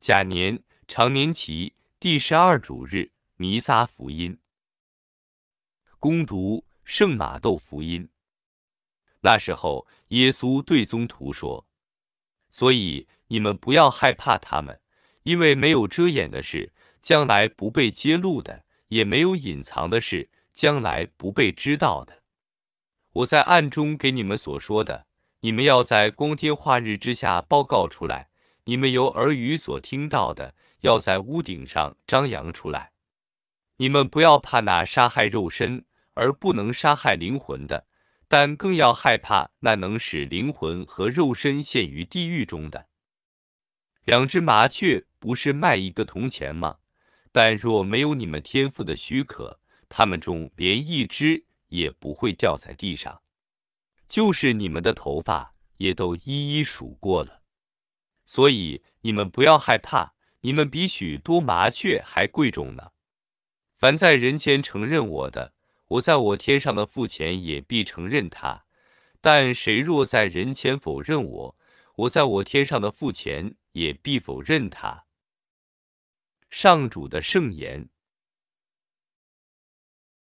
甲年常年期第十二主日弥撒福音，攻读圣马窦福音。那时候，耶稣对宗徒说：“所以你们不要害怕他们，因为没有遮掩的事将来不被揭露的，也没有隐藏的事将来不被知道的。我在暗中给你们所说的，你们要在光天化日之下报告出来。”你们由耳语所听到的，要在屋顶上张扬出来。你们不要怕那杀害肉身而不能杀害灵魂的，但更要害怕那能使灵魂和肉身陷于地狱中的。两只麻雀不是卖一个铜钱吗？但若没有你们天赋的许可，它们中连一只也不会掉在地上。就是你们的头发也都一一数过了。所以你们不要害怕，你们比许多麻雀还贵重呢。凡在人前承认我的，我在我天上的父前也必承认他；但谁若在人前否认我，我在我天上的父前也必否认他。上主的圣言。